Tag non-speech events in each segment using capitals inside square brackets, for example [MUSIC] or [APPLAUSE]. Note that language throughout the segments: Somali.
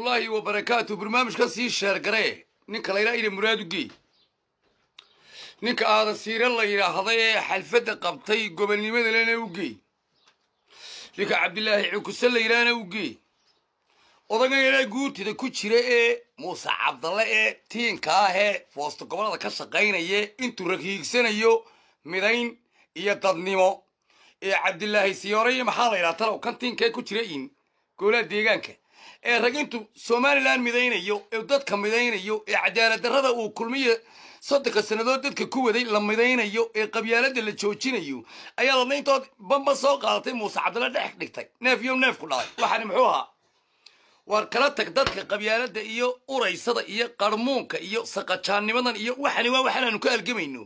waraxmatullaahi wabarakaatu barnaamijka sii sheer garee ninka la yidhaha ina muraadugeey ninka aada siire la yidhaahday ee xalfadda qabtay gobolnimada lena u geey ninka cabdilaahi cukuse la yidhaahna u geey odagan yaraa guurtida ku jira ee muuse cabdalle ee tiinka ah ee foosta gobollada ka shaqaynaye intuu rakiigsanayo midayn iyo dadnimo ee cabdilaahi siyoore iyo maxaa la yidhaha talow kan tiinkae ku jira in goolaha deegaanka ee rag intu somalilan midaynayo ee dadka midaynayo ee cadaaladdarrada uu kulmiya soddonka sannadood dadka ku waday la midaynayo ee qabyaaladda la joojinayo ayaa dadnayntood bamba soo qaadatay muuse cabdalla dhex dhigtay neef iyo neef ku dhalay waxaani muxuu ahaa waar kala tag dadka qabyaaladda iyo uraysada iyo qarmuunka iyo saqajaannimadan iyo waxani waa waxaan aanu ka halgamayno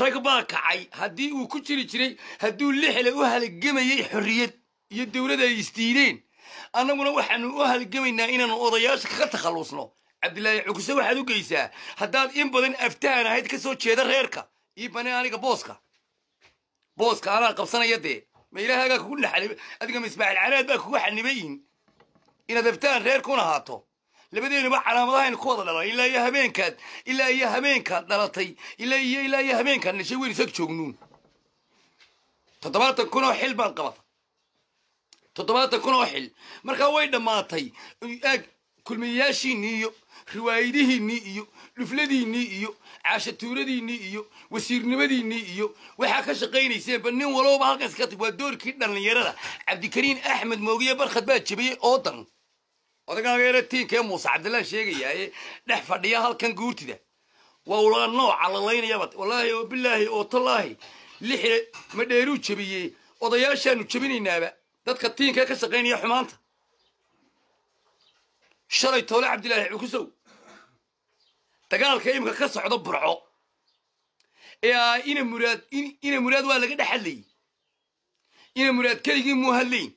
rag baa kacay haddii uu ku jiri jiray hadduu lixle u halgamayay xorriyad iyo dowlad ay isdiideen annaguna waxaanu u halgamaynaa inaanu odayaasha kaga takhallusno cabdilaahi cugse waxaad u geysaa haddaad in badan aftahan ahayd kasoo jeeda reerka ii bane aniga booska booska anaa qabsanaya dee ma ilaahaagaa kugu dhaxalib adiga ma canaad baa kugu xanibayin inaad aftahan reerkun ahaato labadeenaba calaamadahaynu ku wada dhalan ilaa iyo habeenkaad ilaa iyo habeenkaad dhalatay ilaa iyo ilaa iyo habeenkaad nashay weynu isag joognuun toddobaatan kun oo xil baan qabata تطبات كنا وحل مرك وايد ما أك كل من نيو روايده نيو لفلدي نيو عاش توردي نيو وسير نبدي نيو وحكى شقيني سين بني ولو بحق سكت ودور كده اللي يرى عبد الكريم أحمد موجي برخد بات شبي أوتن أوتن كان غير تين كم موسى عبد الله شيء جاي نحفر ليها هل كان قوتي ده وولا نوع على الله ينجبت والله وبالله أوت الله لحر مديرو شبيه وضياشان شبيني نابه dadka tiinka ka shaqaynaya xumaanta shalay toole cabdilaahi cukusow dagaalka imika ka socdo burco ee ina muraad ina muraad waa laga dhex hadlayy ina muraad keligii muu hadlayn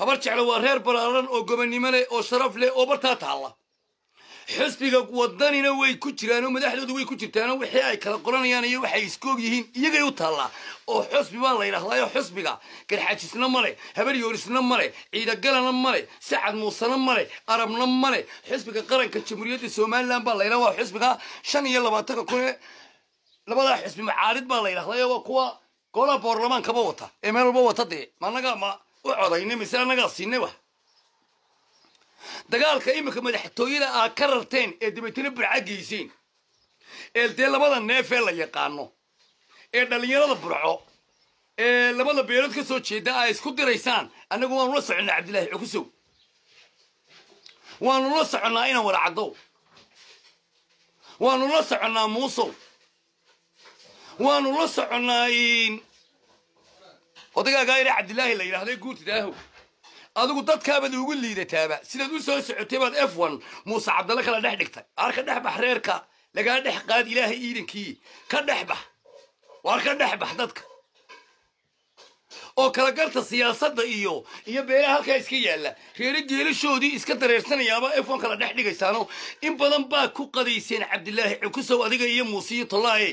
habar jeclo waa reer balaaran oo gobonnimo leh oo sharaf leh oo bartaa taalla حسبك وضاني نوي كتر أنا ومدح له دوي كتر تانا وحياي كلا قرآن يعني وحي يسكوب يهين يجي يطلع أو حسب والله يا خلايا حسب كا كل حاجة سنم مري هبل يورس نم مري إذا قال نم مري سعد موسى نم مري أرب نم مري حسب قرن كتشمرية السومال لام بالله يا واه شن يلا ما تك لا بلا حسب معارض بالله يا خلايا وقوة كلا برلمان كبوته إمر بوته دي ما نقال ما وعرايني مثلا نقال سينه dagaalka iminka madaxtooyada aa ka rarteen ee dabeetana burcagaysiin ee dee labada neefee la yaqaano ee dhallinyarada burco ee labada beelood ka soo jeeda ay isku diraysaan annagu waanu la soconnaa cabdillaahi cukusow waanu la soconnaa inaan wada waanu la soconnaa muusow waanu la soconnaa odagaagaa ila cabdillaahi la yidhaahday guutidaahow adigu dadkaabaad ugu liidataaba sidaad u soo socotay baad f one muuse cabdalla kala dhex dhigtay waar ka dhex bax reerka lagaa dhex qaad ilaahay iidankii ka dhex bax waar ka dhex bax dadka oo kala garta siyaasadda iyo iyo beelaha halkaa iska yaalla reere geelashoodii iska dareersanayaaba f one kala dhex dhigaysaano in badan baa ku qadayseen cabdilaahi cukusow adiga iyo muuse iyo tollaaye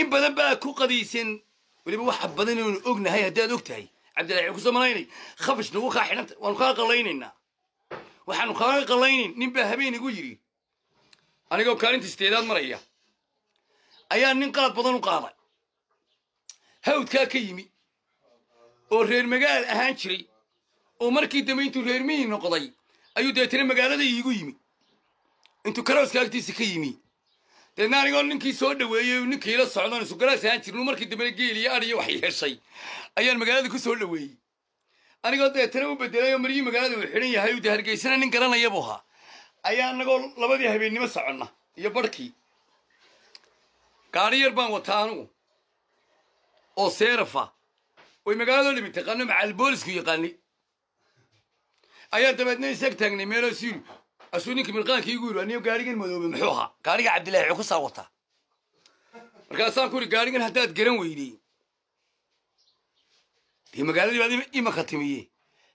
in badan baa ku qadayseen weliba waxa badan inaynu ognahay haddaad og tahay عبد الله يحكي سمريني خفش نوخا حنت ونخا قليننا وحنا خا قلينين نبا هبين يقولي أنا جو كارنت استعداد مريا ايا ننقل بضن وقاضي هود كاكيمي ورير مجال أهانشري ومركي دمينتو رير مين نقضي أيو ديتنا مجال هذا يجو يمي أنتو كراوس كاكتي سكيمي deedna anigoo ninkii soo dhaweeyey ninkii ila socdoon isugalaas ahaan jirnu markii dambena geel iyo adhiyo wax yeeshay ayaan magaalada ku soo dhaweeyey anigoo deetana u bedelay oo maryii magaalada uu xidhan yahay de hargeysana nin garanaya buu ahaa ayaa anagoo labadii habeennimo soconna iyo barhkii gaadhi yar baan wataa anugu oo seerafa way magaaladoo dhimi taqaano macaal boolisku yaqaani ayaa dabeedna isag taagnay meeloo siiru asuu ninkii mirqaankii igu yiri aniyo gaarigan madoobe muxuu ahaa gaariga cabdillahi wuxuu ku wataa markaasaan ku yidhi gaarigan haddaad garan weydey dee magaaladii baad imanka timiye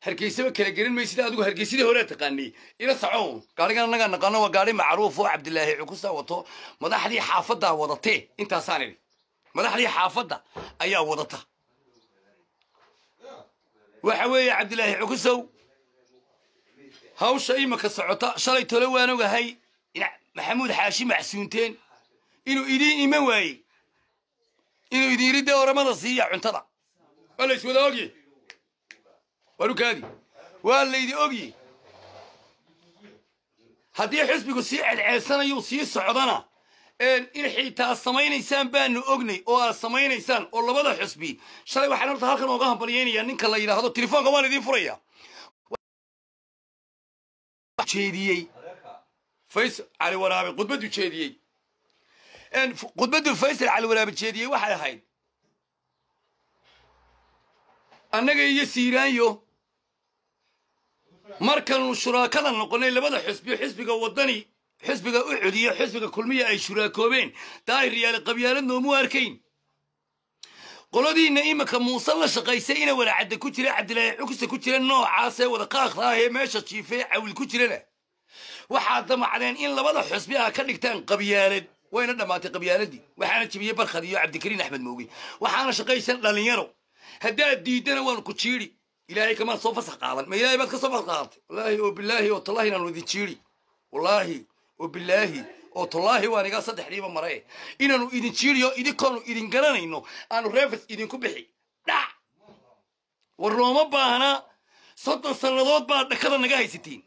hargeysaba kala garan may sida adigu hargeysidii horea taqaanay ila soco gaarigan annagaa naqaano waa gaari macruuf oo cabdillaahi wuxuu ku wato madaxdii xaafaddaa wadatee intaasaan idhi madaxdii xaafadda ayaa wadata waxa weeye cabdillaahi xukusow hawsha imika socota shalay tole waan ogahay maxamuud xaashi maxsuunteen inuu idiin iman waayey inuu idinri dee oramada siiya cuntada waa la iswada ogye walukaadi waa laydi ogyi haddii xisbigu sii cadceedsanayuu sii socdana in xitaa samaynaysaan baanu ognay oo aad samaynaysaan oo labada xusbi shalay waxaan horta halkan ooga hambaliyaynayaa ninka la yidhaahdo telefoonka waan idiin furaya jeediyey faysal cali waraabe khudbadu jeediyey khudbadu faysal cali waraabe jeediyey waxay ahayd annaga iyo siiraanyo markanu shuraakada noqonay labada xisbi xisbiga wadani xisbiga u iyo xisbiga kulmiya ay shuraakoobeen daahir yaale riyaali qabyaalad arkayn qoladiina iminka muuse la shaqaysayna walaacadda ku jira cabdilaahi xugsa ku jira noocaasee wadaqaaqdaah ee meesha jiifee cawil ku jirana waxaa damacdeen in labada xusbi ah ka dhigtaan qabyaalad wayna dhammaatay qabyaaladii waxaana jibiyey barkhad iyo cabdikariin axmed mooge waxaana shaqaysan dhallinyaro haddaad diiddana waan ku jiidhi ilaahay kamaan soo fasax qaadan ma ilaahay baad ka soo fasax qaadatay wallaahi oo bilaahi oo tallahi inaan idin jiidhi wallaahi oo bilaahi oo tallaahi waan igaa saddex dhiiba maray inaanu idin jiiriyo idinkoonu idin garanayno aanu reefis idinku bixi dhac war looma baahna soddon sannadood baad dhakada naga haysatiin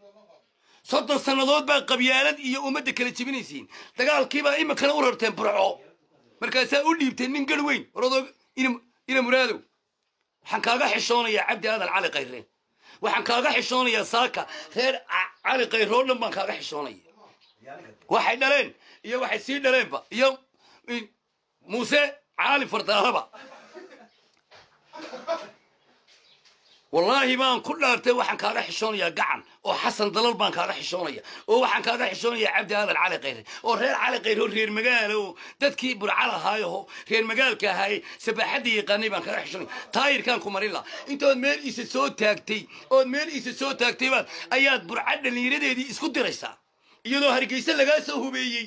soddon sannadood baad qabyaalad iyo ummadda kala jebinaysiin dagaalkiibaa iminkana u rarteen burxo markaasaa u dhiibteen nin gali weyn orodoo ina muraadow waxaan kaaga xishoonayaa cabdi aadan cali kayreen waxaan kaaga xishoonayaa saaka reer cali kayroo dhan baan kaaga xishoonaya waxay dhaleen iyo waxay sii dhaleenba iyo muuse caalin fardaalaba wallaahi baan ku dhaartay waxaan kaaga xishoonayaa gacan oo xasan dalal baan kaaga xishoonaya oo waxaan kaaga xishoonayaa cabdi aadan cali kayre oo reer cali kayre oo reer magaalo oo dadkii burcal ahaayo oo reer magaalka ahaaye sabaaxaddii yaqaanay baan kaaga xishoonaya taayirkaan ku marin laha intood meel iisa soo taagtay ood meel iisa soo taagtay baad ayaad burca dhallinyaradeedii isku diraysaa iyadoo hargeysa lagaa soo hubeeyey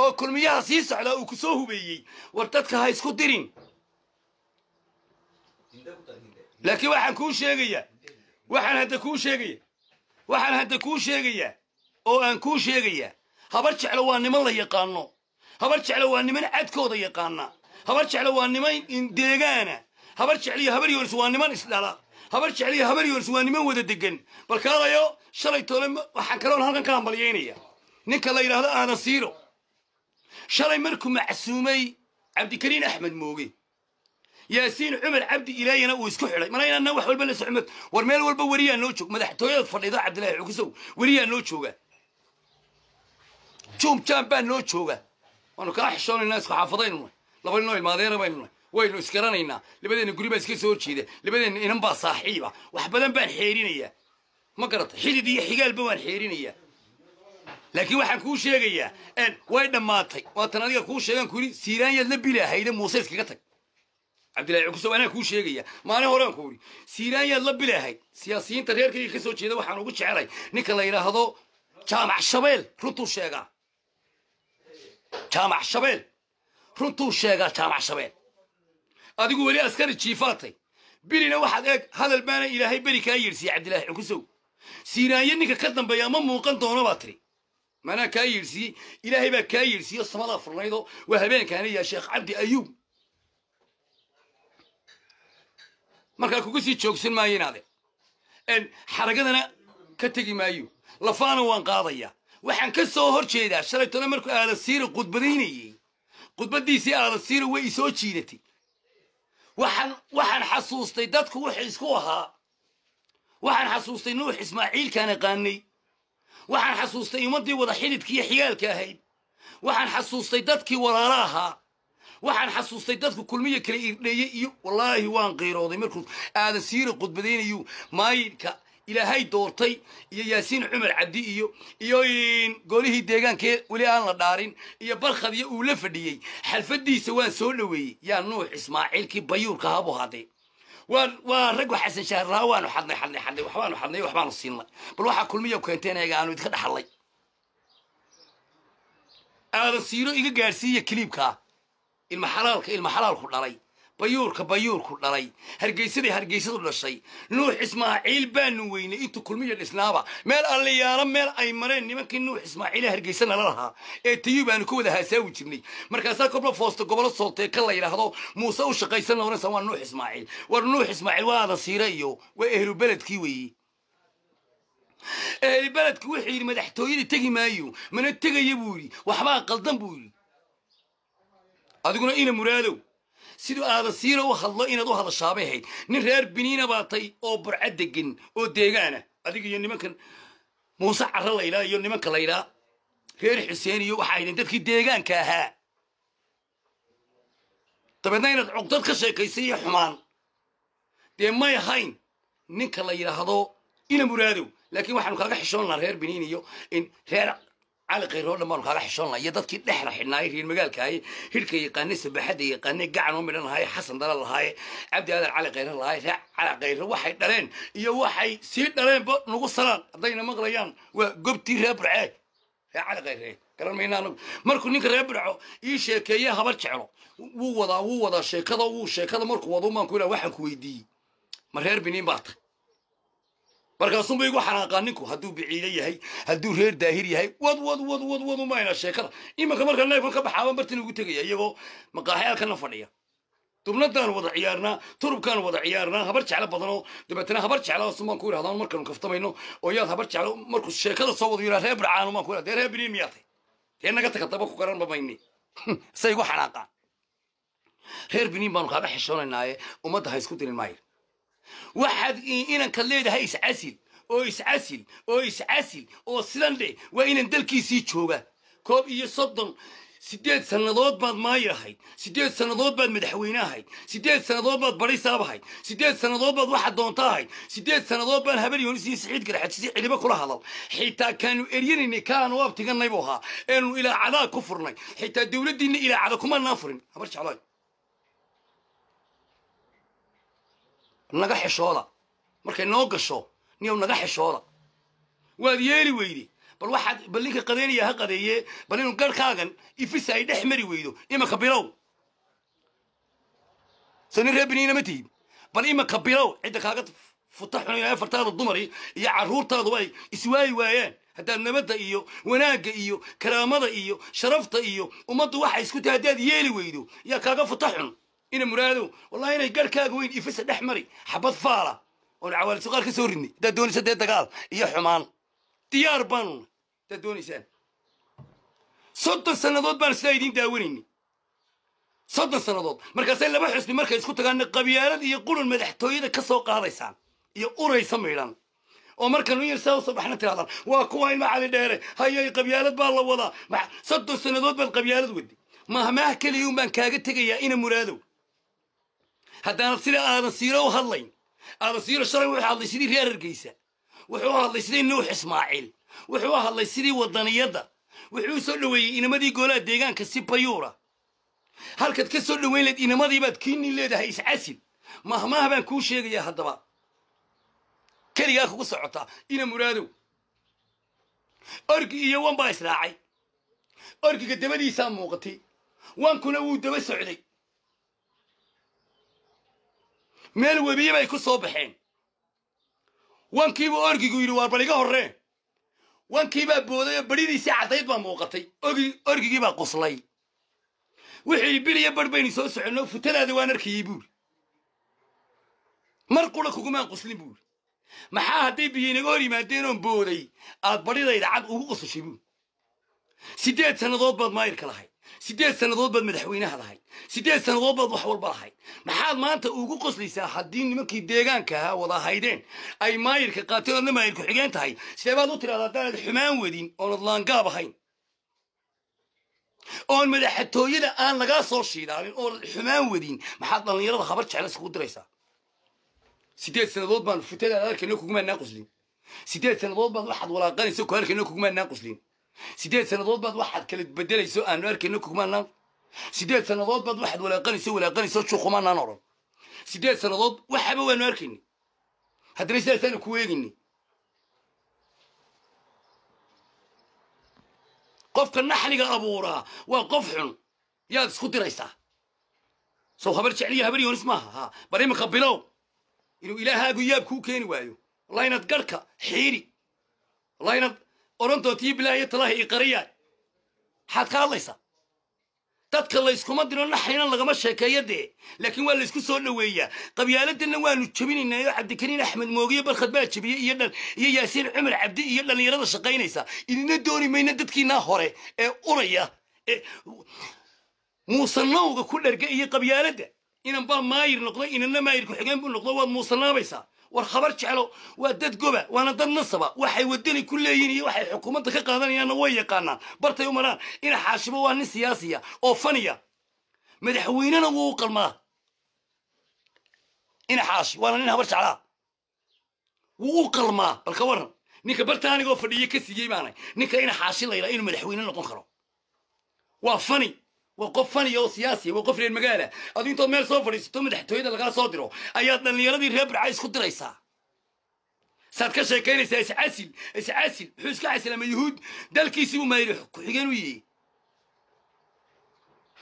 oo kulmiyaha sii socdaa uu ku soo hubeeyey war dadka ha isku dirin laakiin waxaan kuu sheegayaa waxaan hadda kuu sheegaya waxaan hadda kuu sheegayaa oo aan kuu sheegayaa habar jeclo waa niman la yaqaano habar jeclo waa niman cadkooda yaqaana habar jeclo waa niman deegaana habar jecliyo habar yonis waa niman isdhala هبرش عليه هبر يرسواني ما ود الدقن بالكلا يو شلي تولم وحكلون هالكن كلام بليينية نك الله يرهلا أنا صيره شلي مركو معسومي عبد كريم أحمد موجي ياسين عمر عبد إلهي أنا ويسكح عليه ملاينا نوح والبلس عمد ورمال والبورية نوتشو ماذا حتى يظفر إذا عبد الله عكسو ورية نوتشوك توم كان بان نوتشوك وانو كاح شلون الناس حافظين لو بين نوع الماضي بين نوع وينو سكرانينا لبدين قريبا سكسور شيده لبدين انبا صاحيبه وحبدن بان حيرينيا ما قرط حيدي دي حقال بوان حيرينيا لكن واحد كو شيغيا ان وين دماتي واتنا ليا كو شيغان كوري سيران يا لبي لا هيدا موسى سكتك عبد الله كو سوانا كو شيغيا ما انا هران كوري سيران يا لبي هي سياسيين تغير كي كسو شيده وحانو كو جعلاي نيكا لا يراهدو جامع الشبيل رتو شيغا جامع الشبيل رتو شيغا جامع الشبيل adigu weli askari jiifaatay bilina waxaad eeg hadal baana ilaahay beri kaa yidhsiiye cabdilaahi cunkusow siinaanye ninka ka dambeeya ma muuqan doono baa tiri manaa kaa yidhsiiyey ilaahay baa kaa yidhsiiyo samadaa furnaydo waa habeenkaana yaa sheekh cabdi ayuub markaa kugu sii joogsan maayo inaade xaragadana ka tegi maayo lafaana waan qaadayaa waxaan ka soo hor jeedaa shalaytona markuu aada siira khudbadaynayey khudbaddiisii aada siira way isoo jiidatay waxaan xasuustay dadku wuxuu isku ahaa waxaan xasuustay nuux ismaaciilkaan aqaanay waxaan xasuustay ummaddii wada xidhidka iyo xigaalka ahayd waxaan xasuustay dadkii walaalo ahaa waxaan xasuustay dadku kulmiyo kale irdheeyey iyo wallaahi waan qiirooday markuu aadan siira khudbadaynayu maayinka ilaahay doortay iyo yaasiin cumar cabdi iyo iyo golihii deegaankee weli aan la dhaarin iyo barkhadiyo uu la fadhiyey xalfadiisa waan soo dhoweeyey yaa nuux ismaaciilkii bayuurka habuu haday waa raggu xasan shaarlaha waanu xadnay xadnay xadnay waxbaanu xadnay waxbaanu siinay bal waxaa kulmiya keenteen eega aanu idinka dhaxalnay aadan siino iga gaadhsiiya kiliibkaa ilma xalaalka ilma xalaalku dhalay bayuurka bayuurku dhalay hargeysaday hargeysadu dhashay nuux ismaaciil baanu weynay intuu kulmiyo dhisnaaba meel alliyaalo meel ay mareen nimankii nuux ismaaciile hargeysa nala lahaa ee tayu baanu ka wada haasaawi jirnay markaasaa kobla foosta gobolo sooteeka la yidhaahdo muuse u shaqaysan oranaysa waa nuux ismaaciil war nuux ismaaciil waa siira iyo waa ehlu beledkii weeye ehli beledku wuxuu yidhi madaxtooyada tegi maayo mana tegaya buu yidhi waxbaa qaldan buu yidhi adiguna ina muraadow siduu aada siina u hadlo inaad u hadashaabay ahayd nin reer biniina baa tay oo burca degan oo deegaana adiga iyo nimankan muuse carre laydhaa iyo nimanka laydhaa reer xuseen iyo waxaa aydeen dadkii deegaanka ahaa dabeedna inaad cugdad ka sheekaysa iyo xumaan dee may ahayn ninka la yidhaahdo ina muraadow laakiin waxaanu kaaga xishoonnaa reer biniin iyo reer على قيرون ما نخرح شلون يا دتك دحرح الناير في المجال كاي هلك نسب بحد يقن قعن من هاي حسن دلال هاي عبد الله على غير الله هاي على غير وحي دلين يا وحي سي دلين بو نو سلام دينا مغليان وقبتي ربرع يا على غير كلام مين انا مركو نيك ربرع اي شيكيه هبل جعلو وو ودا وو ودا شيكدا وو شيكدا مركو ودو ما كولا واحد كويدي مرير بنين باطل markaasum bay igu xanaaqaa ninku hadduu biciile yahay hadduu reer daahir yahay wad wad wad wad wad umayna sheekada imanka markaan leefkan ka baxaaban bartin ugu tegaya iyagoo maqaaxyaalkana fadhiya dubnadaan wada ciyaarnaa turubkaan wada ciyaarnaa habar jeclo badanoo dabeetana habar jeclaa sumaan ku idhahdaan markaanu kaftamayno oo yaad habar jeclo markuu sheekada soo wada yidhaa reer bircaan umaan ku idhaa dee reer biniin miyaatay dee naga tagataba ku garan bamayni say igu xanaaqaan reer biniin baanu kaaga xishoonaynaaye ummadda ha isku dirin maayo waxaad inanka leedahay iscasil oo iscasil oo iscasil oo sidan dheh waa inaan dalkiisii jooga koob iyo soddon sideed sannadood baad maayo ahayd sideed sannadood baad madaxweyne ahayd sideed sannadood baad barisaab ahayd sideed sannadood baad waxaad doonta ahayd sideed sannadood baan habar yoonisiiyo siciid garxajisi cidhibo kula hadal xitaa kaanu eryanaynay kaanu abtiganay ahaa eenu ilaacadaa ku furnay xitaa dowladdiinna ilaacada cada kumanaa furin habar jeclaayo naga xeshooda markay noo gasho niyow naga xeshooda waad yeeli weyde bal waxaad bal ninka qadeynaya ha qadeeye bal inuu garkaagan ifisa ay dhex mari weydo imaka bilow sanin ree biniinama tihid bal imaka bilow cidda kaaga futa xunaynaya fartaada dumari iyo caruurtaadu ay iswaayi waayaan haddaad nabadda iyo wanaagga iyo karaamada iyo sharafta iyo ummaddu waxay isku tahay haddaad yeeli weydo yaa kaaga futa xun ina muraadow wallahi inay garhkaaga weyn ifisa dhex mari xabad faala oon cawaaliso qaar ka soo ridnay haddaad doonaysa dee dagaal iyo xumaan diyaar baanuna haddaad doonaysaan soddon sannadood baan sidaa idiin daawanayni soddon sannadood markaasay laba xusni markay isku tagaanna qabyaalad iyo qurun madaxtooyada ka soo qaadaysaan iyo uraysa maydhaan oo markan uyar saa usoo baxna tirahdaan waa kuwa ilma cali dheere hayay qabyaalad baa la wadaa soddon sannadood baad qabyaalad wadi mahmaah keliya un baan kaaga tegayaa ina muraadow haddaana sida aadan siiro u hadlayn aadan siiro shalay wuxuu hadlay sidii reer hargeysa wuxuu u hadlay sidii nuux ismaaciil wuxuu u hadlay sidii wadaniyadda wuxuu soo dhoweeyey inamadii goolaha deegaanka si bayuura halkaad ka soo dhoweyn leed inamadiibaad kiinin leedahay iscasil mahmaaha baan kuu sheegayaa haddaba keligaa kugu socotaa ina muraadow orgi iyo wan baa israacay orgiga dabadiisaa muuqatay wankuna wuu daba socday meel webiye bay ku soo baxeen wankiibuu orgigu yidhi waa baliga iga wankiibaa booday oo beridiisii caddayd baa muuqatay ogi orgigii baa qoslay wixii biliyo barh baynu soo soconno futadaada waan arkayey buuri mar qura kugumaan quslin buuri maxaa hadday biyinaga hor yimaadeen oon booday aad baridayda cad ugu qusashay buuri siddeed sannadood baad maayirka lahayd sideed sanadood baad madaxweynaha lahayd siddeed sannadood baad wax walba lahayd maxaad maanta ugu qoslaysaa haddii nimankii deegaanka ahaa wada haydeen ay maayirka qaateen oodna maayir ku-xigeen tahay sidee baad u tidhahdaa haddaanad xumaan wadin oonad laangaab ahayn oon madaxtooyada aan lagaa soo shiidaalin oonad xumaan wadin maxaad dhallinyarada habar jeclas kugu diraysaa siddeed sannadood baan futadaad halkana kugumaanaa qoslin siddeed sannadood baad waxaad walaaqanaysa ku halkana kugumaanaa qoslin سيدات سنة ضوض بعض واحد كلت بدلي سو أنا أركي نكو كمان نعرف سيدات سنة ضوض بعض واحد ولا قني سو ولا قني سو شو كمان نعرف سيدات سنة ضوض وحبه وين أركيني هدري سيدات سنة كويجني قف كان نحلي قابورا وقفهم يا سخوت رئيسة سو خبرت عليا هبري ونسمها ها بريم خبلو إنه إلهها جياب كوكين وايو الله ينتقرك حيري الله ينتقرك orantootii bilaayo talaahi io qariyaay maxaad ka hadlaysaa dadka layskuma diro naxaynan lagama sheekeeyo dee laakiin waa laysku soo dhoweeyaa qabyaaladana waanu jebinaynaa iyo cabdikariin axmed moogiyo barkhad baa jabiyey iyo dhan iyo yaasiin cumar cabdi iyo dhallinyarada shaqaynaysa idina dooni mayna dadkiinaa hore ee uraya ee muusanowga ku dharga iyo qabyaaladda inan baa maayir noqdo inanna maayir ku-xigeen buu noqdo waad muusanaabaysaa والخبر جعله ودد جبا وأنا ضد نصبة وحي ودني كل يني وحي حكومة دقيقة هذا أنا ويا قانا برت يوم أنا إن حاشبه وأنا سياسية أو فنية أنا ووقل ما إن حاش وأنا إنها برش على ووقل ما بالكورن نيك برت أنا جوف فنية كسي جيباني نيك إن حاشي يلا إنه مدحوين أنا قنخرو وفني waa qof faniya oo siyaasiya waa qof reer magaala adu intood meel soo fadhiisato madaxtooyada lagala soo diro ayaad dhallinyaradii reer barca isku diraysaa saad ka sheekaynaysaa iscasil iscasil muxuu iska casilama yuhuud dalkiisii buu maayir ku-xigeen u yihi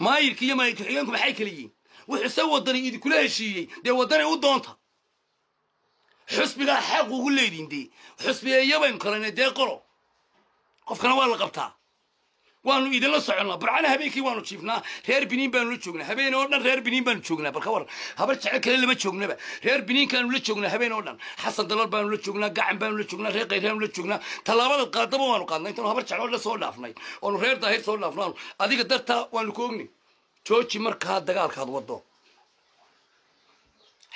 maayirki iyo maayir ku-xigeenku maxay kala yihiin wuxuu se wadani idinkula heshiiyey dee wadanay u doonta xusbigaa xaq ugu leedin dee xusbiga iyabaynu kalane dee qolo qofkana waa la qabtaa وانو إذا لا صعنا برعنا هبيكي وانو شفنا غير بنين بنو تشوجنا هبين أورنا غير بنين بنو تشوجنا بالخبر هبرت على كل اللي ما تشوجنا به غير بنين كانوا لتشوجنا هبين أورنا حصل دولار بنو تشوجنا قاعم بنو تشوجنا غير غير بنو تشوجنا تلاعب القاضي بوا وانو قاضي إنتو هبرت على ولا صور لافناي وانو غير ده غير صور لافنا أديك درتا وانو كوجني شو شيء مر كهاد دكار كهاد وضو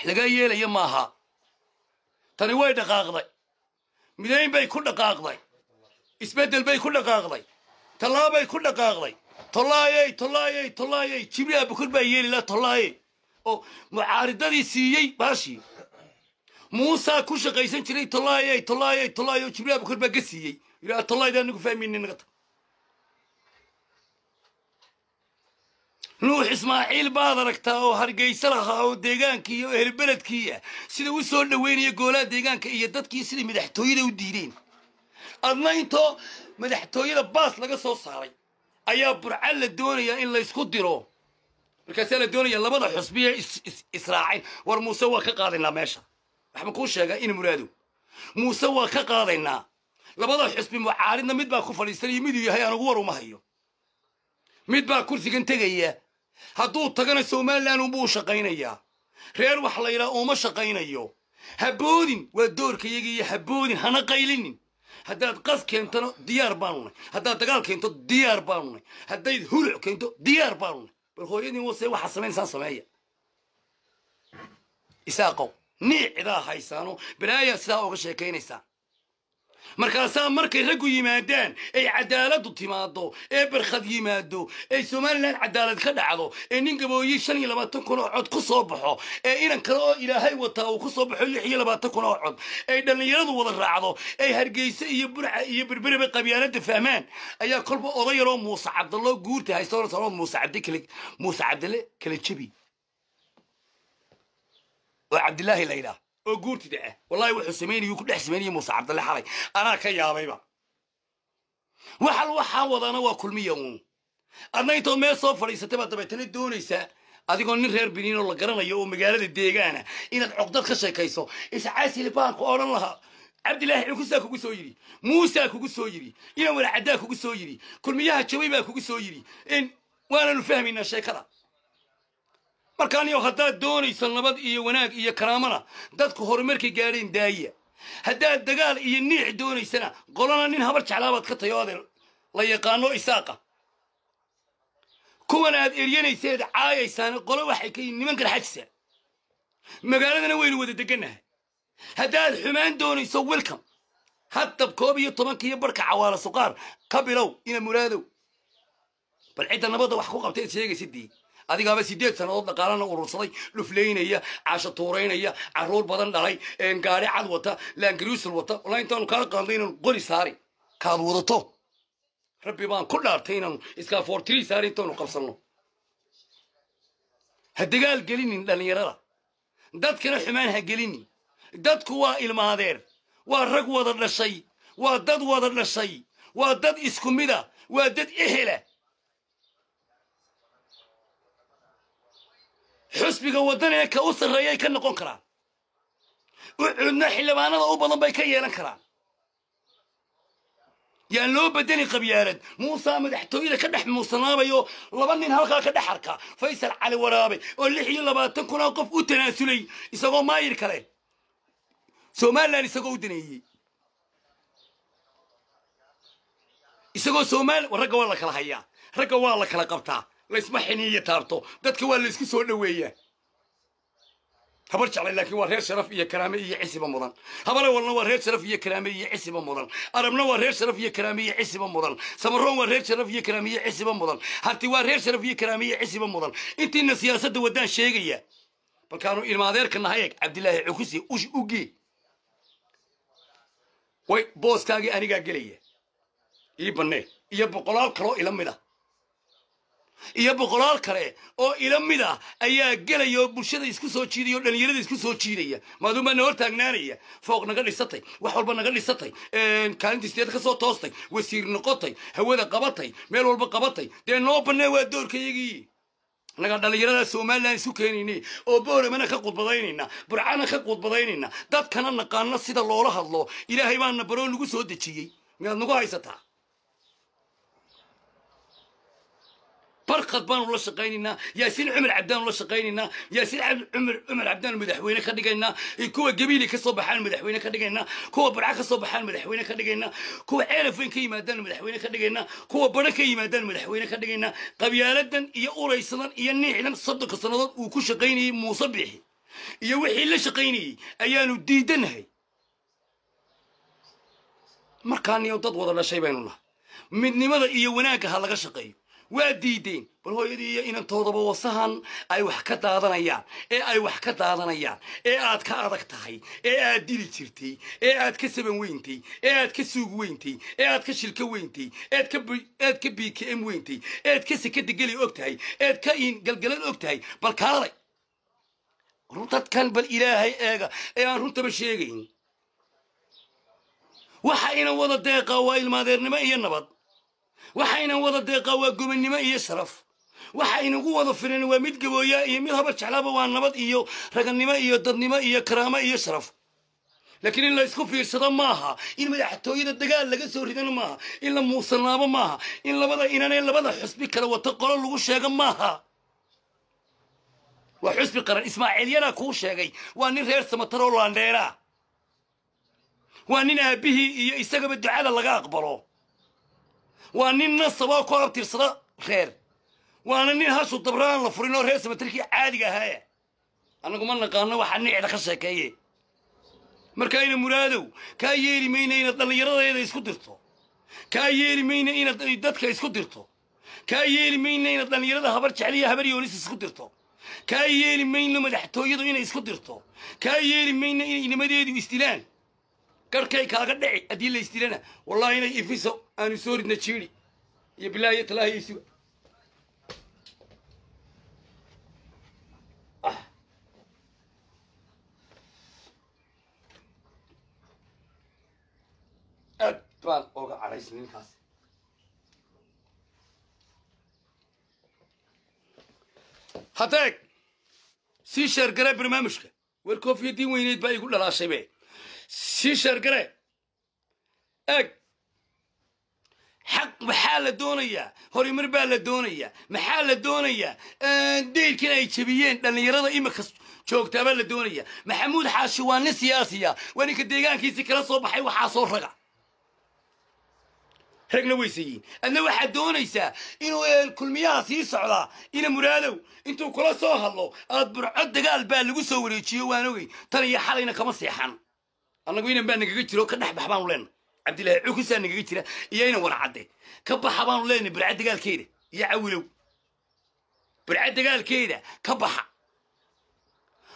لقي يلا يماها تاني وايد قاضي مين بيكون قاضي اسمه دل بيكون قاضي tallaabay ku dhaqaaqday tollaayey tollaayey tollaayey jibri abukur baa yeelila tollaaye oo mucaaridadii siiyey baashii muusaa ku shaqaysan jiray tollaayey tollaayey tollaayey oo jibri abukur baa ka siiyey ilaa tollayda anigu fahmaynin nuux ismaaciil baad aragtaa oo hargaysa lahaa oo deegaankii oo ehelbeledkii ah sida u soo dhoweynaya goolaha deegaanka iyo dadkii sida madaxtooyada u diideen adnaynto madaxtooyada baas laga soo saaray ayaa burca la doonayaa in laysku diro markaasaa la doonaya labada xusbiya israaceen war muuse waa ka qaadaynaa meesha waxbaan kuu sheegaa in muraado muuse waa ka qaadaynaa labada xusbi mucaaridna mid baa ku iyo miduu yahay aan ugu war uma hayo mid baa kursigan tegaya hadduu tagana somalilan unbuu shaqaynayaa reer wax la yidhaha uuma shaqaynayo ha boodin waa doorkayaga iyo ha boodin hana qaylinin haddaad qas keentona diyaar baanu nay haddaad dagaal keento diyaar baanu nay haddayd huluc keento diyaar baanu nay bal hooyadii wase waxaa samaynasaan sameeya isaaqow niicidaa haysaano balaayaa sidaa uga sheekaynaysaa markaasaa markay raggu yimaadaan ay cadaaladu timaado ee barkhad yimaado ay somalilan cadaalad ka dhacdo ee nin gabooye shan iyo labaatan kun oo cod ku soo baxo ee inan kale oo ilaahay wataa uu ku soo baxo lix iyo labaatan kun oo cod ay dhallinyaradu wada raacdo ay hargeyse iyo burca iyo berbereba qabyaalada fahmaan ayaa kolba oday muuse cabdallo guurta haystoona sanood muuse cabdikale muuse cabdale kala jebi oo cabdilaahi la yidhaah أقولتي ده والله يوحى سميني يوكل ده سميني موسى عبد الله حري أنا كي يا بيبا وحال وحال وضعنا وكل ميوم أنا يتو لك صفر يستبع تبعتني الدوني سا أديكون نخير بنين الله قرن يوم مجالد الدقيقة أنا إن العقدة خشة كيسو إذا عايز لبان قارن الله عبد الله يوكل سا كوكل سويري موسى كوكل سويري إنا ولا لك كوكل سويري كل مياه تشوي بقى كوكل سويري إن وأنا نفهم إن الشيء كذا markaaniyo haddaad doonayso nabad iyo wanaag iyo karaamana dadku horumarkay gaadheen daaya haddaad dagaal iyo niic doonaysana qolana nin habar jeclaabaad ka tayoode la yaqaano isaaqa kuwan aad eryanayseed caayaysaana qolo waxay ka yihin nimankan xajsa magaaladana waynu wada degannahay haddaad xumaan doonayso welcom haddab koob iyo tobanka barka barhka cawaala ka bilow ina muraadow bal cidda nabadda wax ku qabta eed sheegaysadii adigaaba sideed sannadood dhaqaalana urursaday dhuflaynaya casho tuuraynaya caruur badan dhalay gaari cad wata laangriusal wata walaa intaanu kaa qaadnay inaanu qori saari kaad wadato rabbi baan ku dhaartay inaanu iskaa fortri saari intaanu qabsanno ha dagaal gelinin dhallinyarada dadkana xumaan ha gelinin dadku waa ilmaadeer waa rag wada dhashay waa dad wada dhashay waa dad isku mida waa dad ehela xusbiga waddan ka u sarreeyay ka noqon karaan ucuudna xildhibaanada u badan bay ka yeelan karaan yaan loo bedeli qabyaarad muusaa madaxtooyada ka dhex muusanaabay laba nin halkaa ka dhex arka faysal cali waraabe oo lix iyo labaatan kun oo qof u tanaasulay isagoo maayir kale somalilan isagoo u daneeyey isagoo somalilan ragga waa la kala hayaa ragga waa la kala qabtaa laysma xiniiyo taabto dadka waa laysku soo dhoweeyaa habar jeclay lakin waa reer sharaf iyo karaame iyo cisiba mudan habale walna waa reer sharaf iyo karaame iyo cisiba mudan arabna waa reer sharaf iyo karaame iyo cisiba mudan samaroon waa reer sharaf iyo karaame iyo cisiba mudan harti waa reer sharaf iyo karaame iyo cisiba mudan intiina siyaasadda waddaan sheegaya balkaanu ilmaadeerka nahay cabdilaahi cukusi ush ugi way booskaagii anigaa gelaya ii bannee iyo boqolaal kaloo ila mid ah iyo boqolaal kale oo ila mid ah ayaa gelaya oo bulshada isku soo jiidaya oo dhallinyarada isku soo jiidaya maaduun baa na hor taagnaanaya foog naga dhisatay wax walba naga dhisatay kaalinta sideed ka soo toostay wasiir noqotay hawada qabatay meel walba qabatay dee noo bannaa waa doorkayagii naga dhallinyarada somalilan isu keenayna oo booramana ka qudbadaynayna burcana ka qudbadaynayna dadkana naqaano sida loola hadlo ilaahay baana baroo nagu soo dejiyey miyaad nagu haysataa برق قبان ولا شقينينا ياسين عمر عبدان ولا شقينينا ياسين عمر عمر عبدان مدحوينك خديقينا كوا قبيلي كصبحان مدحوينك خديقينا كوا برعك صبحان مدحوينك خديقينا كوا عارف وين كي مادان مدحوينك خديقينا كوا بركة كي مادان مدحوينك خديقينا قبيالدا طيب يا اوري سنان يا نيح صدق سنان وكو شقيني مصبحي يا وحي لا شقيني ايانو ديدنهي مركاني ودد وضل بين الله من نمضى يا وناك هلا شقيني waa diideen bal hooyadii iyo inantoodaba wasahan ay wax ka daadanayaan ee ay wax ka daadanayaan ee aad ka adag tahay ee aad dili jirtay ee aad ka saban weyntay ee aad ka suug weyntay ee aad ka shilka weyntay eedaad ka b k m weyntay ead ka sekadegeli og tahay eed ka ingalgalan og tahay bal kaalay dadkan bal ilaahay eega ee aan runtaba sheegayn waxa ina wada deeqa waa ilmaadeernimo iyo nabad waxayna wada deeqaa waa gobonnimo iyo sharaf waxa wada filan waa mid gabooyaa iyo mid habar jeclaaba waa nabad iyo ragannimo iyo dadnimo iyo karaamo iyo sharaf laakiin in la ysku fiirsado maaha in madaxtooyada dagaal laga soo ridan maaha in la muusanaabo maaha in labada inanee labada xusbi kale wata qolo lagu sheego maaha waa xusbi qaran ismaaciilyanaa kuu sheegay waa nin reer samatar oo laandheera waa nin aabbihii iyo isagaba ducada laga aqbalo وأن الناس الصباح كورب ترسلا خير وأن وأننا هاسو الدبران لفرينو رئيس متركي عادي هاي أنا قمنا قالنا وحني على خشة كاية مركاين مرادو كاي يلي مين إن الدليرة هذا يسكترتو كاي يلي مين إن الدتك يسكترتو كاية يلي مين إن الدليرة هبرت عليها هبر يونس يسكترتو كاي يلي مين مدحتويدو إن يسكترتو كاي يلي مين إن مديدو استلان كركي كاغدعي أدي اللي استلانه والله إن يفيسو aanu soo ridna jiiri iyo bilaayo talaahiisiba aad baan oga cadhaysay ninkaas hadda eg sii sheergaree barnaamijka war koofiyadiin weyneyd baa igu dhalaashaybe sii sheergaree eg xaq maxaa la doonayaa horumar baa la doonayaa maxaa la doonayaa deylkan ay jebiyeen dhallinyarada imika joogtaabaa la doonaya maxamuud xaashi waa nin siyaasiya waa ninka deegaankiisii kala soo baxay waxaa soo raga reegna weyseeyiin adna waxaa doonaysaa inuu kulmiyaha sii socdaa ina muraadow intuu kula soo hadlo aad burco dagaal baa lagu soo wareejiyo waan ogey tan iyo xalayna kama seexan annagu inan baa nagaga jiro ka dhex bax baanu leenna عبد الله عكس سنة كتيرة يينا ورا عدي كبا حبان لين برعد قال كيدا يا عولو برعد قال كيدا كبا ح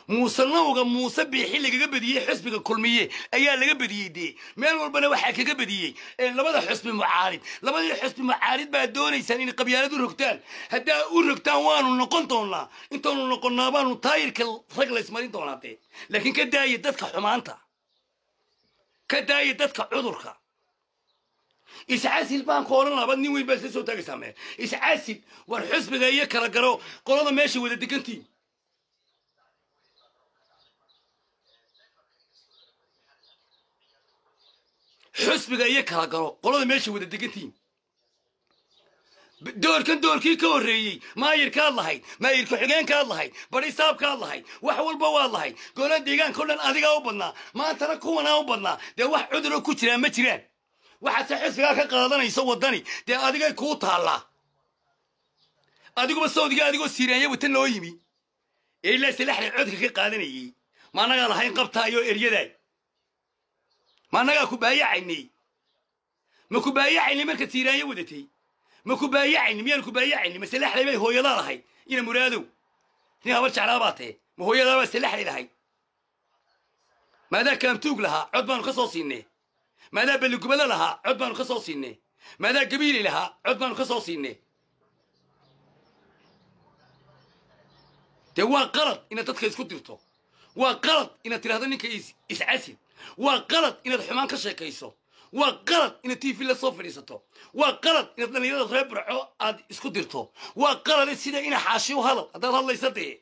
موسى الله وقام موسى بيحي اللي قبل يي حسب كل مية أيام اللي قبل يي دي ما نقول بنا وحكة قبل يي إن إيه، لبلا معارض لبلا حسب معارض بعد دون سنين قبيلة دون ركتان هدا أول ركتان وانو نقول تونا إنتو نقول نابان وطاير كل رجل اسمارين تونا لكن كدا يدتك حمانتا كدا يدتك عذرك iscasil baan ku odhanaba nin weyn baa isla soo taagaysaa mee iscasil war xusbiga iyo kala garo qolada meesha wada degantiin xusbiga iyo kala garo qolada meesha wada degantiin doorkan doorkii ka horreeyey maayirkaad lahayd maayir ku-xigeenkaad lahayd badisaabkaad lahayd wax walba waad lahayd golaan deegaanka o dhan adigaa u badnaa maantana kuwanaa u badnaa dee wax cuduroo ku jiraa ma jiraan waxaad waxaase xisbigaa ka qaadanaysa waddani dee adigay kuu taallaa adiguba sawdiga adigoo siiraanya watan loo yimi ee ilaa silaxlay codka ka qaadanayey ma annagaa lahayn qabtaayo eryaday ma annagaa ku baayacaynay ma ku baayacaynay marka siiraanya wadatay ma ku baayacaynay miyaan ku baayacayni ma silaxlay bay hooyadaa lahayd ina muraadow nin habar jeclaa baa tee ma hooyadaabaa silaxlay lahayd maadaa kaamtuug lahaa cod baanu ka soo siinee maadaama belligubalo lahaa cod baanu ka soo siinay maadaa gabiili lahaa cod baanu ka soo siinay dee waa qalad inaad dadka isku dirto waa qalad inaad tidhahdo ninka iscasid waa qalad inaad xumaan ka sheekayso waa qalad inaad t v la soo fadhiisato waa qalad inaad dhallinyarada reer burco aad isku dirto waa qalade sida ina xaashi u hadal haddaad hadlaysa dee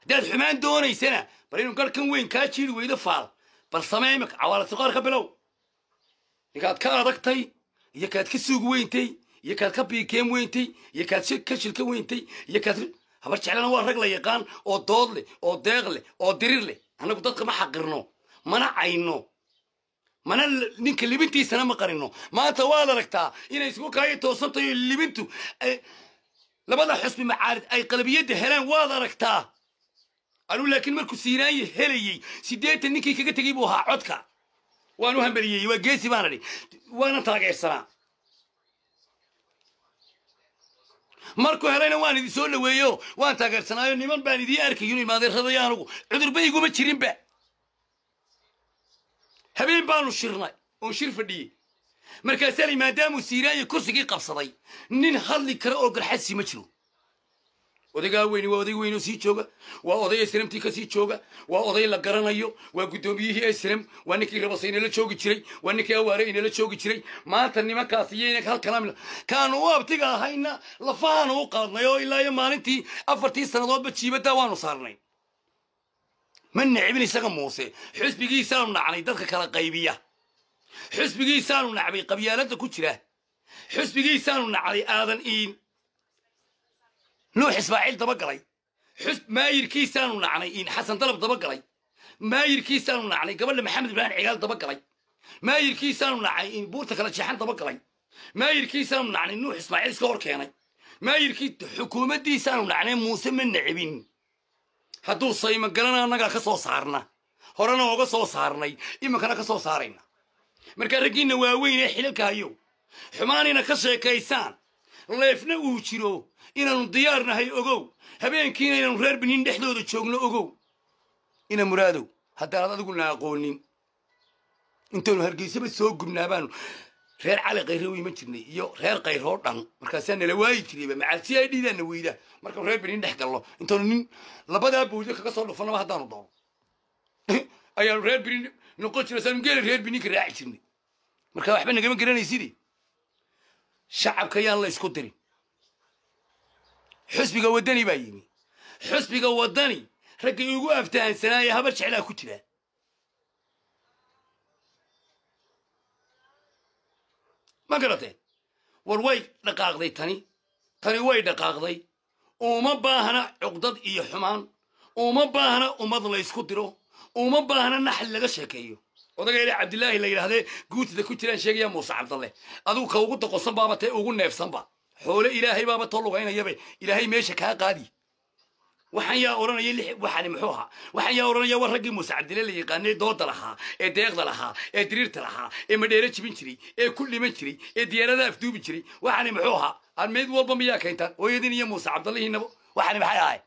haddaad xumaan doonaysana bal inuu garhkan weyn kaa jiiri weydo faal bal samee imika cawaalad siqoor ka bilow نكاد كارضك تي يكاد كسوق وين تي يكاد كبي كيم وينتي تي يكاد شك كشل كم وين تي يكاد هبرش على نوار رجلا يقان أو دولي أو دغل أو درير لي أنا قلت لك ما حقرنا ما نعينه ما نل نك اللي بنتي سنة ما قرنا ما توالا ركتها هنا يسوق هاي توصلت اللي بنتو لبلا حسب معارض أي قلب يده هلان واضا ركتها قالوا لكن مركو سيناي هلي سيديت النكي كي تجيبوها عدكه waan u hambaliyey waa geesi baan idhi waana taageersanaa markuu helayna waan idin soo dhaweeyo waan taageersanaayo niman baan idiin arkay inu imaaday radaya anugu cudurba jirinba habeen baanu shirnay oon shir fadhiyey markaasaa lay maadaamuu siiraayo kursigii qabsaday nin hadli kara oo garxasi ma jiro odagaa weyni waa oday weyn oo sii jooga waa oday slmtii kasii jooga waa oday la garanayo waa guddoomiyihii slm waa ninkii rabasa inala joogi jiray waa ninkii awaare inala joogi jiray maanta nimankaas iyo halkan kaanu u abtiga ahayna lafahaanu u qaadnay oo ilaa iyo maalintii afartii sannadoodba jiibaddaa waanu saarnay ma necbin isaga muuse xusbigiisaanu nacnay dadka kala qaybiya xusbigiisaanu nacbay qabyaalada ku jira xusbigiisaanu nacday aadan iin nuux ismaaciil daba galay xus maayirkiisaanu nacnay in xasan dalab daba galay maayirkiisaanu nacnay gabadha maxamed ibraahim cigaal daba galay maayirkiisaanu nacnay in buurta kala jeexan daba galay maayirkiisaanu nacnay nuux ismaaciil iska hor keenay maayirkii xukuumaddiisaanu nacnay muuse ma necbin hadduu sayma galana annagaa ka soo saarna horena ooga soo saarnay iminkana ka soo saarayna markaa raggiinna waaweyn ee xilalka hayo xumaanina ka sheekaysaan leefna uu jiro inaanu diyaar nahay ogow habeenkiina inaanu reer biniin dhexdooda joogno ogow ina muraadow haddaanad adiguna aqoonin intaynu hargeysaba soo gubnaabaanu reer cali kayrowi ma jirnay iyo reer kayroo dhan markaasaa nala waayi jirayba macaal si ay dhiidaana weyda markaanu reer biniin dhex gallo intaanu nin labadaa bowda kaga soo dhufanaba haddaanu doono ayaanu reer biniin noqon jirna saanu geela reer biniinka raaci jirnay markaa waxba nagama garanaysidii shacabka yaan la isku dirin xusbiga wadani baa yimi xusbiga waddani raggii ugu aftahansanaaye haba jeclaa ku jira ma garateen war way dhaqaaqday tani tani way dhaqaaqday uuma baahna cuqdad iyo xumaan uuma baahna ummad laysku diro uma baahna naxli laga sheekeeyo odaga ilaa cabdilaahi la yidhaahdee guutida ku jiraan sheegayaa muuse cabdalle adugu ka ugu doqonsan baaba tee ugu neefsanba xoolo ilaahay baaba too lugaynayaba ilaahay meesha kaa qaadi waxaan yaa oranaya waxaani muxuu ahaa waxaan yaa oranaya war raggii muuse cabdile la yaqaanay dooda lahaa ee deeqda lahaa ee diriirta lahaa ee madheero jibin jiray ee ku dhiman jiray ee diyaarada afduubi jiray waxaani muxuu ahaa aan mid walba miyaa keentaan hooyadin iyo muuse cabdalihiinabo waxaani maxay ahay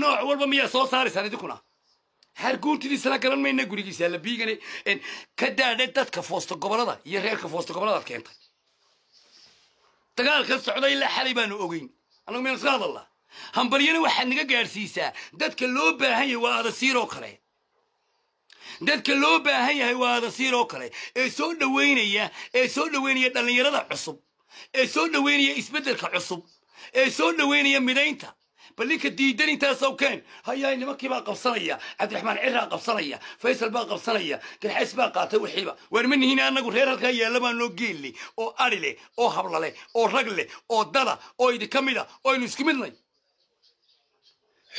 nooc walba miyaa soo saaraysaan idinkuna harguuntidiisana garan mayna gurigiisa labiigane ka daadhe dadka foosta gobolada iyo reerka foosta goboladaad keentay dagaalka socda ila xalay baanu ogeyn annagu maynu iska hadalla hambaryana waxaad naga gaadhsiisaa dadka loo baahan yahay waa oo kale dadka loo baahan yahay waa oo kale ee soo dhowaynaya ee soo dhoweynaya dhallinyarada cusub ee soo dhoweynaya isbeddelka cusub ee soo dhoweynaya midaynta bal ninka diidan intaasoo keen hayaa nimankiibaa qabsanaya cabdiraxmaan ciraa qabsanaya faysal baa qabsanaya garxays baa qaatay wixiiba waan ma nihiin annagu reer halkaa yaalla baanoo geelleh oo ari leh oo hablale oo rag leh oo dala oo idinka mid a oo aynu isku midnay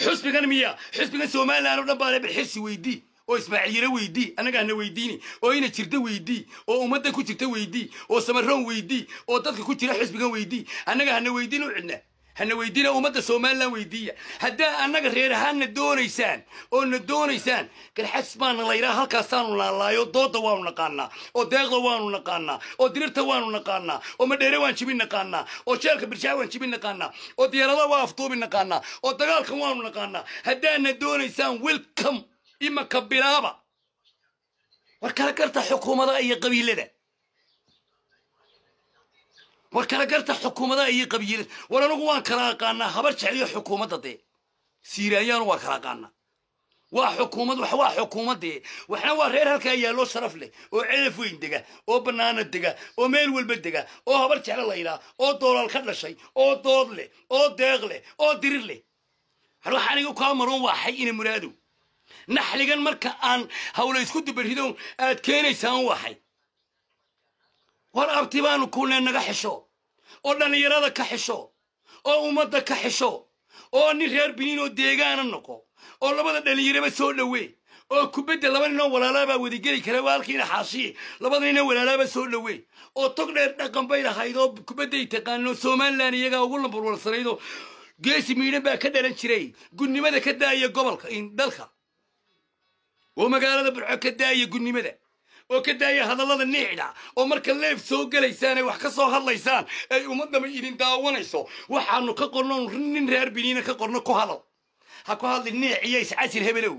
xusbigan miya xusbigan somalilan oo dhan baa le balxirsi weydii oo ismaaciire weydii annagaana weydiini oo ina jirta weydii oo ummadda ku jirta weydii oo samaroon weydii oo dadka ku jira xusbigan weydii annagahana weydiin u cidna هن ويدينا ومدى سومالا ويدية هدا أنا غير هن أو أن دونيسان كل حسبان الله يرى كاسان ولا الله يضوض وانو نقانا أو داغ وانو نقانا أو ديرت وانو نقانا أو مدير وان شبين نقانا أو شارك برشا وان شبين نقانا أو ديار الله وافطوب نقانا أو دقالك وانو نقانا هدا أن دونيسان ويلكم إما كبيرابا وكالكرت حكومة أي قبيلة ده war kala garta xukuumada iyo qabiilad war anugu waan kala aqaanaa habar jecliyo xukuumadda dee siiraanyaanu waan kala aqaanaa waa xukuumad wax waa xukuumaddee waxna waa reer halkaa yaallo sharaf leh oo ceef weyn dega oo banaana dega oo meel walba dega oo habar jeclo laydhaa oo doolaal ka dhashay oo dood leh oo deeq leh oo dirir leh waxaa aniga kaa maroon waaxay ina muraadow naxligan marka aan hawla isku dubarido aad keenaysaan waxay war abtibaanu kuulnee naga xesho oo dhallinyarada ka xesho oo ummadda ka xesho oo nin reer biniin oo deegaana noqo oo labada dhallinyaraba soo dhowee oo kubadda laba ninoo walaalaabaa wadageli kara waalkiina xaashiye labada ninoo walaalaaba soo dhowee oo tog dheer dhaqan bay lahayd oo kubadday taqaanoo somalilan iyagaa ugu lambarwarsanaydoo geesi miidhan baa ka dhalan jiray gudnimada ka daaya gobolka dalka oo magaalada burco ka daaya gudnimada oo ka daaya hadallada niicda oo marka leef soo gelaysaan ay wax ka soo hadlaysaan ay ummadaba idin daawanayso waxaanu ka qorno nin reer biniina ka qorno ku hadal ha ku hadli niic iyo iscasir hebelow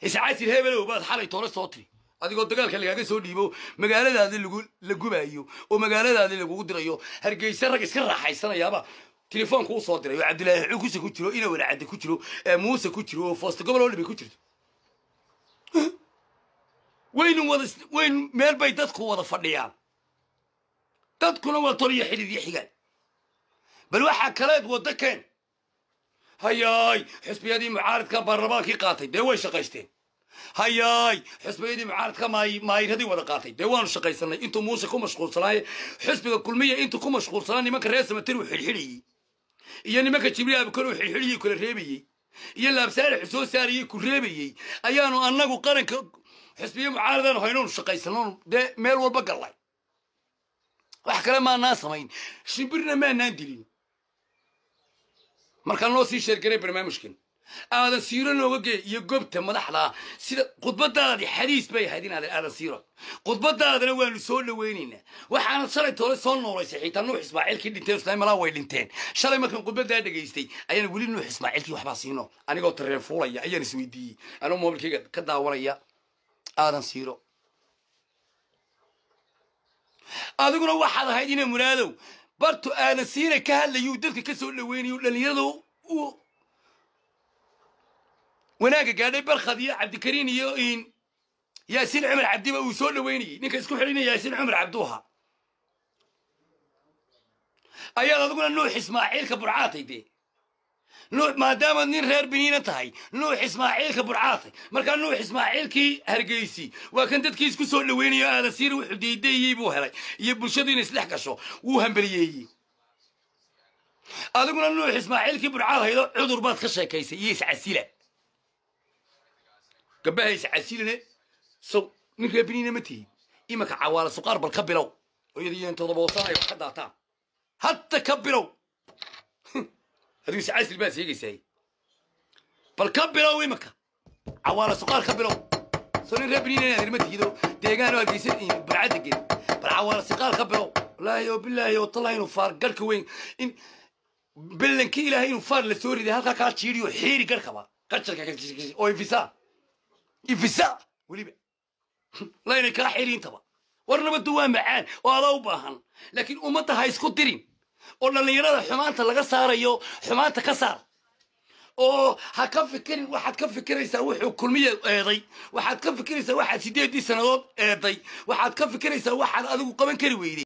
iscasir hebelow baad xalay toole soo tiri adigoo dagaalka lagaaga soo dhiibo magaaladaadii la gubaayo oo magaaladaadii lagugu dirayo hargeysa rag iska raaxaysanayaaba telefoonku u soo diray oo cabdillaahi cuukuse ku jiro ina walacadde ku jiro muuse ku jiro oo foosta gobol oo dhibi ku jirto وين وين ودست... وين ميل بي دادكو ودا فديان دادكو نوال طريا حليدي حيقال بل واحا كلايد ودكين هياي حسب يدي معارضك برباكي قاتي دي وين شقشتي هياي حسب يدي معارضك ماي ماي هدي ودا قاتي دي وانو شقشتنا انتو موسى كو مشغول صلاي حسب يدي كل مية انتو كو مشغول صلاي نمك الرئيس ما تروح الحلي يعني مك تشبلي ابي كل وحي حلي كل الريبي يلا بسارح سو ساري كل ريبي ايانو انقو قرن xisbiye mucaaradan haynuun shaqaysanan dee meel walba gallay wax kale maanaan samayn shimbirna maanaan dilin markaan loo sii sheerganay barnaamijkan aadan siiro nooga gee iyo gobta madaxdaa sida khudbadaadi xadiis bay ahayd inaadan aadan siiro khudbadaadana waanu soo dhawaynaynaa waxaana shalay toole soo noolaysay xitaa nuux ismaaciilkii dhintay islaam malaa way dhinteen shalay markaan khudbadaa dhegaystay ayaan weli nuux ismaaciilkii waxbaa siino anigoo tareen fuulaya ayaan isweydiiyey anuu moobilkayga ka daawanaya aadan siiro adiguna waxaad ahayd inay munaadow barto aadan siire ka hadlayuu dadka ka soo dhaweynayu dhallinyarada u wanaagga gaadhay barkhad iyo cabdikariin iyo in yaasiin cumar cabdiba uu soo dhaweynayey ninka isku xidhinaya yaasiin cumar cabduuha ayaad adiguna nuux ismaaciilka burcaatay dee maadaamaad nin reer biniina tahay nuux ismaaciilka burcaatay markaa nuux ismaaciilkii hargeysi waa kan dadkii isku soo dhaweynayo aadasiir wuxuu deedeeyey buu helay iyo bulshadu inay isdhex gasho wuu hambeliyeeyey adiguna nuux ismaaciilkii burcaad haydo cudur baad ka sheekaysay iyo iscasila gabaha iscasilane sow nin reer biniina ma tihin imaka cawaala suqaar bal ka bilow oo iyada iyo intooda ka daataan hadda ka bilow هذيك هذه سعاس الباس هيك ساي بل كبروا ويمك عوالة سقار كبروا صار ربني لنا هذه ما تجدوا ديجان واجيسين إيه، بعد كده بل عوالة سقار كبروا لا يو بالله يو طلع إنه فار قالك وين إن بلن كي إلهي إنه فار لسوري ده هالك كات شيري وحيري قالك ما كات شركة أو إنفسا إنفسا ولي [LAUGHS] لا إنك حيري انت با ورنا بدوان معان وهذا وباهن لكن أمتها هاي سكوت درين oo dhallinyarada xumaanta laga saarayo xumaanta ka saar oo ha ka fikirin waxaad ka fikiraysaa wuxuu kulmiya eeday waxaad ka fikiraysaa waxaad siddeedii sannadood eeday waxaad ka fikiraysaa waxaad adigu qaban kari weyday